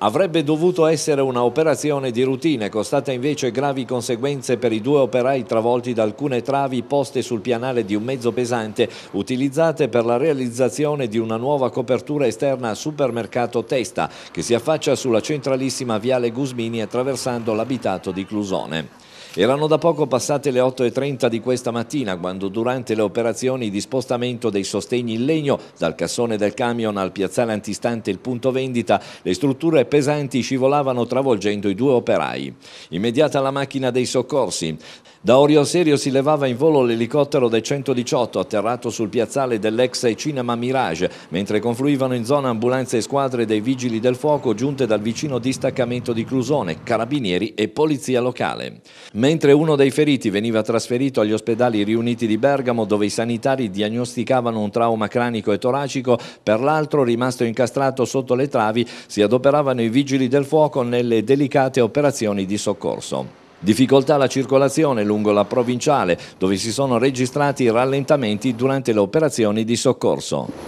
Avrebbe dovuto essere un'operazione di routine, costata invece gravi conseguenze per i due operai travolti da alcune travi poste sul pianale di un mezzo pesante, utilizzate per la realizzazione di una nuova copertura esterna al supermercato Testa, che si affaccia sulla centralissima Viale Gusmini attraversando l'abitato di Clusone. Erano da poco passate le 8.30 di questa mattina quando durante le operazioni di spostamento dei sostegni in legno dal cassone del camion al piazzale antistante il punto vendita le strutture pesanti scivolavano travolgendo i due operai. Immediata la macchina dei soccorsi. Da Serio si levava in volo l'elicottero del 118 atterrato sul piazzale dell'ex cinema Mirage, mentre confluivano in zona ambulanze e squadre dei vigili del fuoco giunte dal vicino distaccamento di Clusone, carabinieri e polizia locale. Mentre uno dei feriti veniva trasferito agli ospedali riuniti di Bergamo dove i sanitari diagnosticavano un trauma cranico e toracico, per l'altro rimasto incastrato sotto le travi si adoperavano i vigili del fuoco nelle delicate operazioni di soccorso. Difficoltà alla circolazione lungo la provinciale, dove si sono registrati rallentamenti durante le operazioni di soccorso.